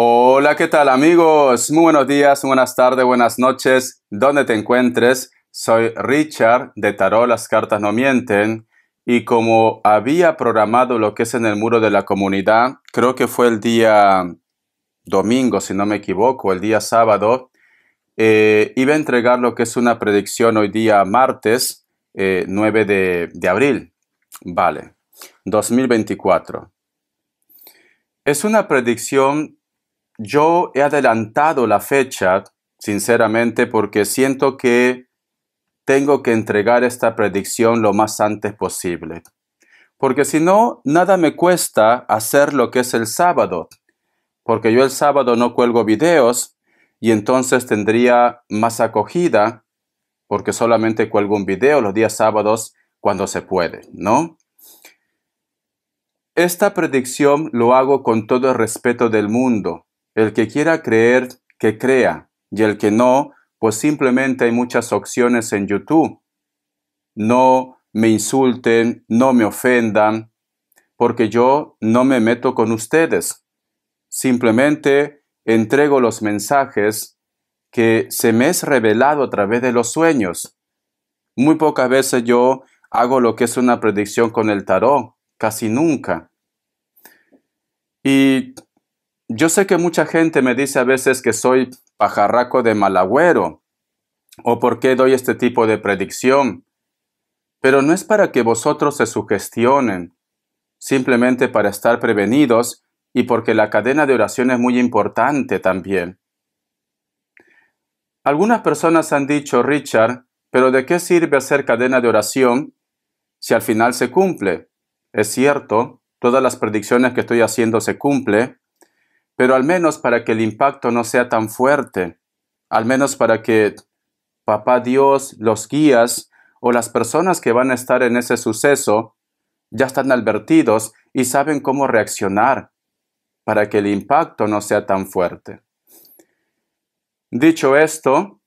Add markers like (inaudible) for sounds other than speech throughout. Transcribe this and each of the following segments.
Hola, ¿qué tal amigos? Muy buenos días, buenas tardes, buenas noches, donde te encuentres. Soy Richard de Tarot Las Cartas No Mienten y como había programado lo que es en el muro de la comunidad, creo que fue el día domingo, si no me equivoco, el día sábado, eh, iba a entregar lo que es una predicción hoy día martes 9 eh, de, de abril. Vale, 2024. Es una predicción yo he adelantado la fecha, sinceramente, porque siento que tengo que entregar esta predicción lo más antes posible. Porque si no, nada me cuesta hacer lo que es el sábado. Porque yo el sábado no cuelgo videos y entonces tendría más acogida porque solamente cuelgo un video los días sábados cuando se puede, ¿no? Esta predicción lo hago con todo el respeto del mundo, el que quiera creer, que crea, y el que no, pues simplemente hay muchas opciones en YouTube. No me insulten, no me ofendan, porque yo no me meto con ustedes. Simplemente entrego los mensajes que se me es revelado a través de los sueños. Muy pocas veces yo hago lo que es una predicción con el tarot, casi nunca. Y yo sé que mucha gente me dice a veces que soy pajarraco de malagüero, o por qué doy este tipo de predicción, pero no es para que vosotros se sugestionen, simplemente para estar prevenidos y porque la cadena de oración es muy importante también. Algunas personas han dicho, Richard, pero ¿de qué sirve hacer cadena de oración si al final se cumple? Es cierto, todas las predicciones que estoy haciendo se cumplen, pero al menos para que el impacto no sea tan fuerte, al menos para que Papá Dios, los guías o las personas que van a estar en ese suceso ya están advertidos y saben cómo reaccionar para que el impacto no sea tan fuerte. Dicho esto,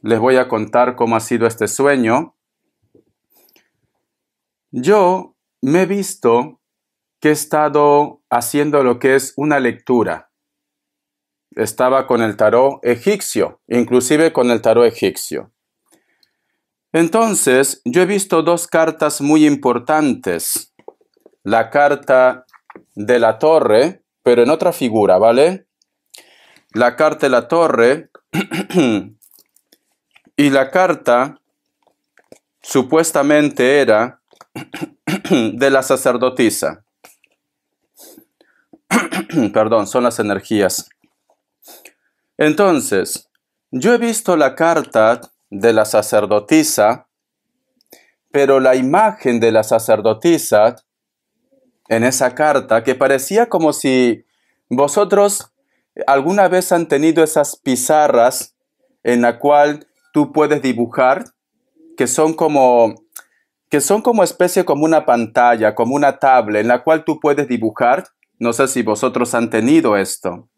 les voy a contar cómo ha sido este sueño. Yo me he visto he estado haciendo lo que es una lectura. Estaba con el tarot egipcio, inclusive con el tarot egipcio. Entonces, yo he visto dos cartas muy importantes. La carta de la torre, pero en otra figura, ¿vale? La carta de la torre (clears throat) y la carta supuestamente era (clears throat) de la sacerdotisa. (clears throat) perdón, son las energías. Entonces, yo he visto la carta de la sacerdotisa, pero la imagen de la sacerdotisa en esa carta, que parecía como si vosotros alguna vez han tenido esas pizarras en la cual tú puedes dibujar, que son como que son como especie como una pantalla, como una tabla en la cual tú puedes dibujar no sé si vosotros han tenido esto.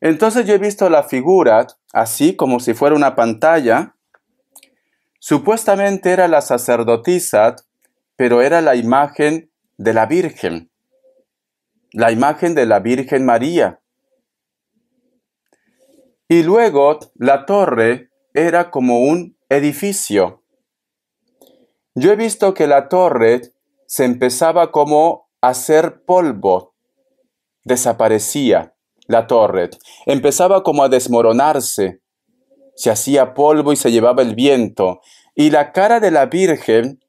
Entonces yo he visto la figura así como si fuera una pantalla. Supuestamente era la sacerdotisa, pero era la imagen de la Virgen, la imagen de la Virgen María. Y luego la torre era como un edificio. Yo he visto que la torre se empezaba como a hacer polvo, Desaparecía la torre, empezaba como a desmoronarse, se hacía polvo y se llevaba el viento, y la cara de la Virgen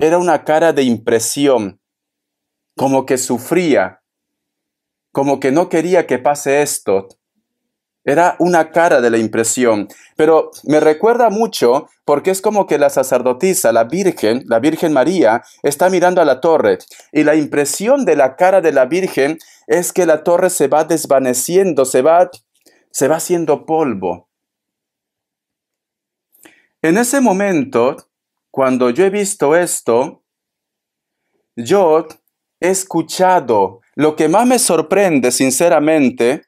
era una cara de impresión, como que sufría, como que no quería que pase esto, era una cara de la impresión, pero me recuerda mucho porque es como que la sacerdotisa, la Virgen, la Virgen María, está mirando a la torre y la impresión de la cara de la Virgen es que la torre se va desvaneciendo, se va, se va haciendo polvo. En ese momento, cuando yo he visto esto, yo he escuchado, lo que más me sorprende sinceramente,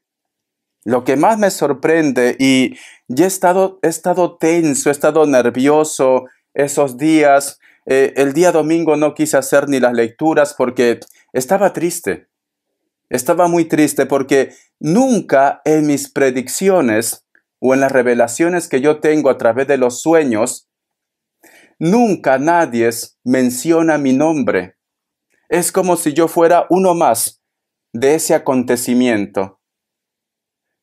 lo que más me sorprende y ya he estado, estado tenso, he estado nervioso esos días. Eh, el día domingo no quise hacer ni las lecturas porque estaba triste. Estaba muy triste porque nunca en mis predicciones o en las revelaciones que yo tengo a través de los sueños, nunca nadie menciona mi nombre. Es como si yo fuera uno más de ese acontecimiento.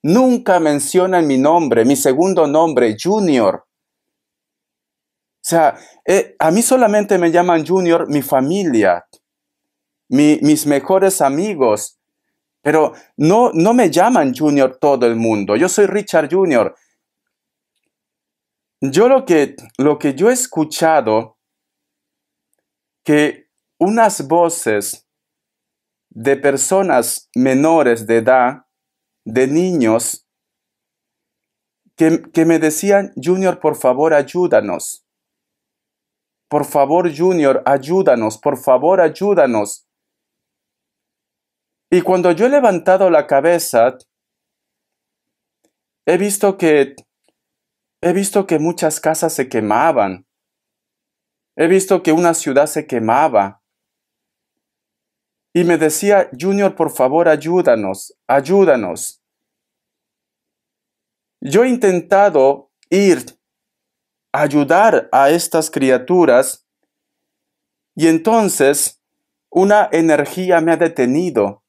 Nunca mencionan mi nombre, mi segundo nombre, Junior. O sea, eh, a mí solamente me llaman Junior mi familia, mis mejores amigos, pero no, no me llaman Junior todo el mundo. Yo soy Richard Junior. Yo lo que, lo que yo he escuchado, que unas voces de personas menores de edad de niños que, me decían, Junior, por favor, ayúdanos. Por favor, Junior, ayúdanos, por favor, ayúdanos. Y cuando yo he levantado la cabeza, he visto que he visto que muchas casas se quemaban. He visto que una ciudad se quemaba. Y me decía, Junior, por favor, ayúdanos, ayúdanos. Yo he intentado ir a ayudar a estas criaturas y entonces una energía me ha detenido.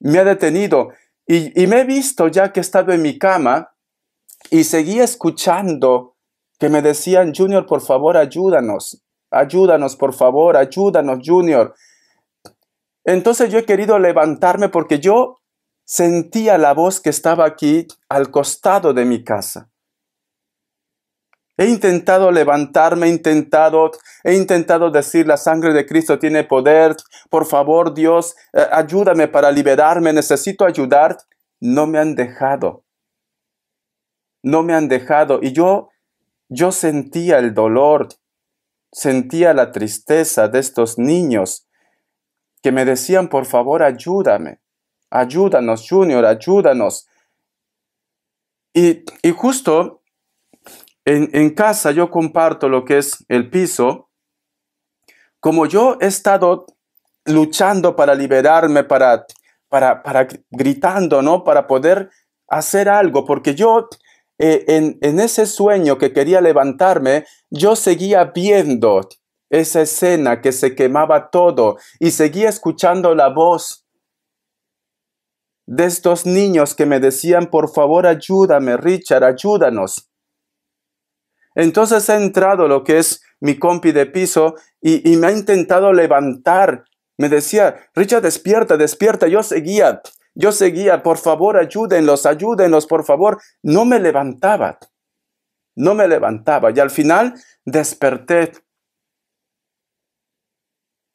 Me ha detenido y, me he visto ya que he estado en mi cama y seguía escuchando que me decían, Junior, por favor, ayúdanos, ayúdanos, por favor, ayúdanos, Junior. Entonces yo he querido levantarme porque yo sentía la voz que estaba aquí al costado de mi casa. He intentado levantarme, he intentado, he intentado decir la sangre de Cristo tiene poder, por favor Dios, eh, ayúdame para liberarme, necesito ayudar. No me han dejado. No me han dejado. Y yo, yo sentía el dolor, sentía la tristeza de estos niños que me decían, por favor, ayúdame. Ayúdanos, Junior, ayúdanos. Y, justo en, casa yo comparto lo que es el piso. Como yo he estado luchando para liberarme, para, para, gritando, ¿no? Para poder hacer algo, porque yo eh, en, en, ese sueño que quería levantarme, yo seguía viendo esa escena que se quemaba todo y seguía escuchando la voz de estos niños que me decían, por favor, ayúdame, Richard, ayúdanos. Entonces ha entrado lo que es mi compi de piso y, y me ha intentado levantar. Me decía, Richard, despierta, despierta. Yo seguía, yo seguía, por favor, ayúdenlos, ayúdenlos, por favor. No me levantaba, no me levantaba. Y al final desperté.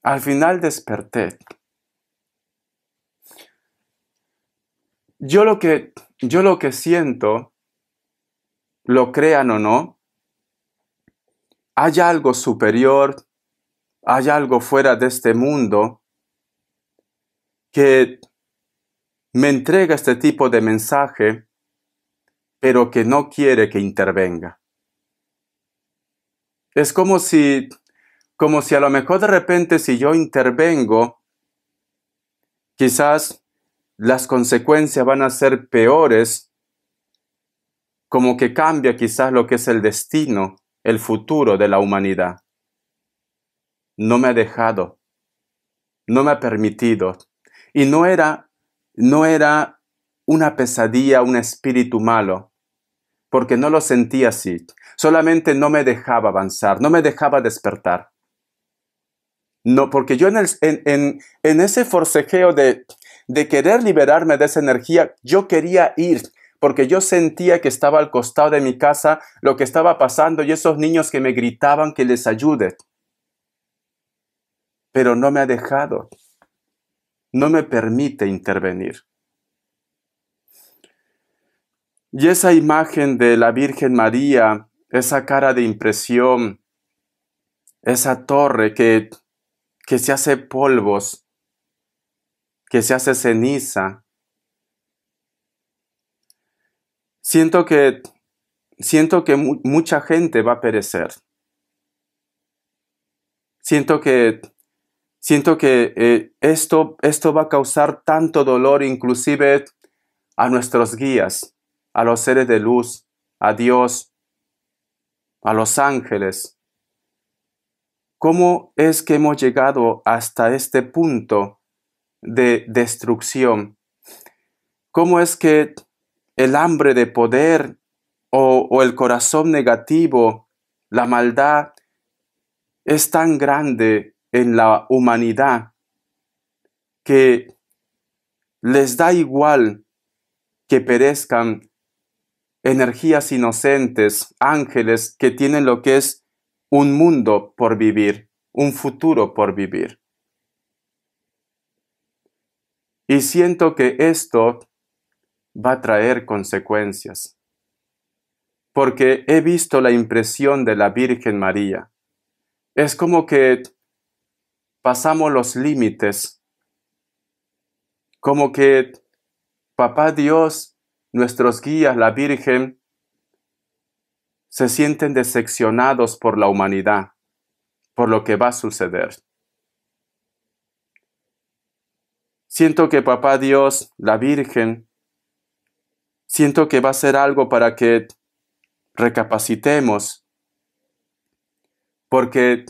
Al final desperté. Yo lo que, yo lo que siento, lo crean o no, hay algo superior, hay algo fuera de este mundo que me entrega este tipo de mensaje, pero que no quiere que intervenga. Es como si, como si a lo mejor de repente si yo intervengo, quizás las consecuencias van a ser peores, como que cambia quizás lo que es el destino, el futuro de la humanidad. No me ha dejado, no me ha permitido. Y no era, no era una pesadilla, un espíritu malo, porque no lo sentía así. Solamente no me dejaba avanzar, no me dejaba despertar. No, porque yo en ese forcejeo de de querer liberarme de esa energía, yo quería ir porque yo sentía que estaba al costado de mi casa lo que estaba pasando y esos niños que me gritaban que les ayude. Pero no me ha dejado, no me permite intervenir. Y esa imagen de la Virgen María, esa cara de impresión, esa torre que, que se hace polvos, que se hace ceniza. Siento que, siento que mucha gente va a perecer. Siento que, siento que eh, esto, esto va a causar tanto dolor inclusive a nuestros guías, a los seres de luz, a Dios, a los ángeles. ¿Cómo es que hemos llegado hasta este punto de destrucción. ¿Cómo es que el hambre de poder o, el corazón negativo, la maldad, es tan grande en la humanidad que les da igual que perezcan energías inocentes, ángeles que tienen lo que es un mundo por vivir, un futuro por vivir. Y siento que esto va a traer consecuencias, porque he visto la impresión de la Virgen María. Es como que pasamos los límites, como que Papá Dios, nuestros guías, la Virgen, se sienten decepcionados por la humanidad, por lo que va a suceder. Siento que Papá Dios, la Virgen, siento que va a ser algo para que recapacitemos, porque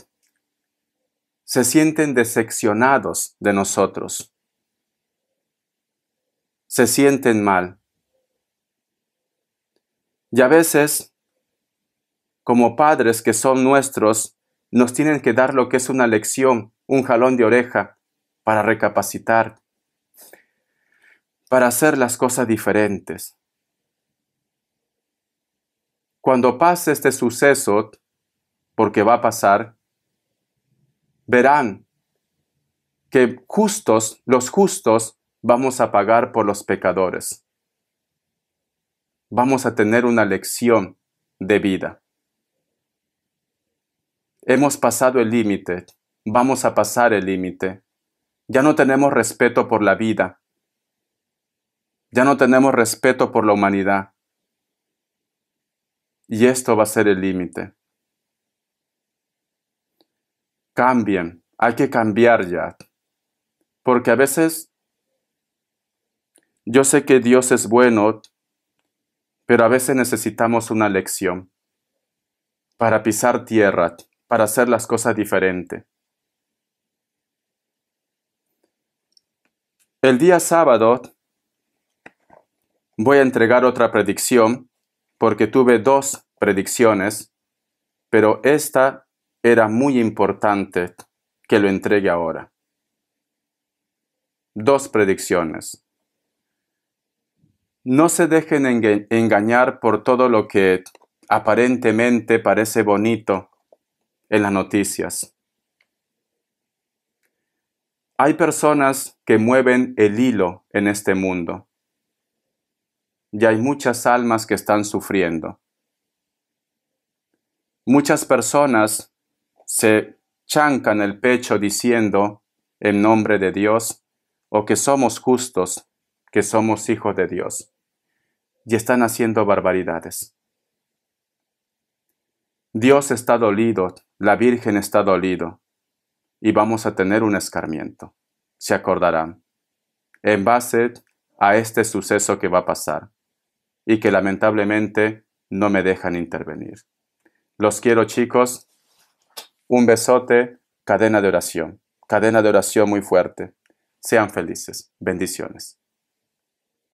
se sienten decepcionados de nosotros, se sienten mal. Y a veces, como padres que son nuestros, nos tienen que dar lo que es una lección, un jalón de oreja, para recapacitar para hacer las cosas diferentes. Cuando pase este suceso, porque va a pasar, verán que justos, los justos, vamos a pagar por los pecadores. Vamos a tener una lección de vida. Hemos pasado el límite, vamos a pasar el límite. Ya no tenemos respeto por la vida, ya no tenemos respeto por la humanidad. Y esto va a ser el límite. Cambien, hay que cambiar ya. Porque a veces yo sé que Dios es bueno, pero a veces necesitamos una lección para pisar tierra, para hacer las cosas diferente. El día sábado Voy a entregar otra predicción porque tuve dos predicciones, pero esta era muy importante que lo entregue ahora. Dos predicciones. No se dejen engañar por todo lo que aparentemente parece bonito en las noticias. Hay personas que mueven el hilo en este mundo y hay muchas almas que están sufriendo. Muchas personas se chancan el pecho diciendo en nombre de Dios o que somos justos, que somos hijos de Dios, y están haciendo barbaridades. Dios está dolido, la Virgen está dolido, y vamos a tener un escarmiento, se acordarán, en base a este suceso que va a pasar y que lamentablemente no me dejan intervenir. Los quiero chicos. Un besote, cadena de oración, cadena de oración muy fuerte. Sean felices. Bendiciones.